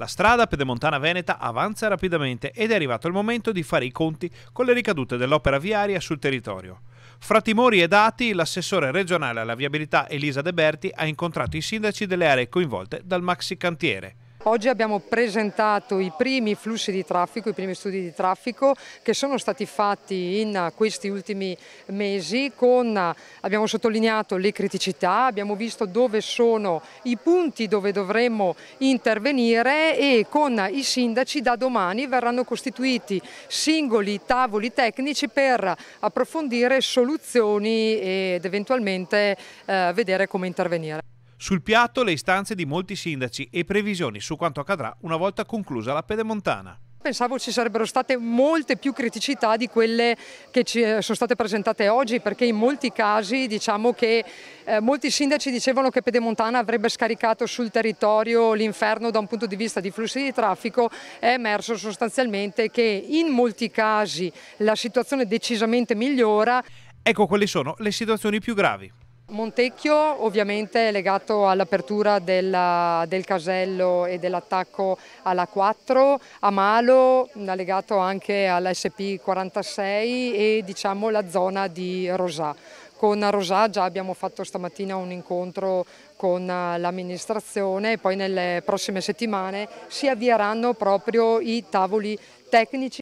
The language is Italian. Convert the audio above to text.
La strada pedemontana veneta avanza rapidamente ed è arrivato il momento di fare i conti con le ricadute dell'opera viaria sul territorio. Fra timori e dati, l'assessore regionale alla viabilità Elisa De Berti ha incontrato i sindaci delle aree coinvolte dal maxi cantiere. Oggi abbiamo presentato i primi flussi di traffico, i primi studi di traffico che sono stati fatti in questi ultimi mesi con, abbiamo sottolineato le criticità, abbiamo visto dove sono i punti dove dovremmo intervenire e con i sindaci da domani verranno costituiti singoli tavoli tecnici per approfondire soluzioni ed eventualmente eh, vedere come intervenire. Sul piatto le istanze di molti sindaci e previsioni su quanto accadrà una volta conclusa la pedemontana. Pensavo ci sarebbero state molte più criticità di quelle che ci eh, sono state presentate oggi perché in molti casi diciamo che eh, molti sindaci dicevano che Pedemontana avrebbe scaricato sul territorio l'inferno da un punto di vista di flussi di traffico è emerso sostanzialmente che in molti casi la situazione decisamente migliora. Ecco quali sono le situazioni più gravi. Montecchio ovviamente è legato all'apertura del, del, casello e dell'attacco alla 4, Amalo è legato anche all'SP 46 e diciamo la zona di Rosà. Con Rosà già abbiamo fatto stamattina un incontro con eh, l'amministrazione e poi nelle prossime settimane si avvieranno proprio i tavoli tecnici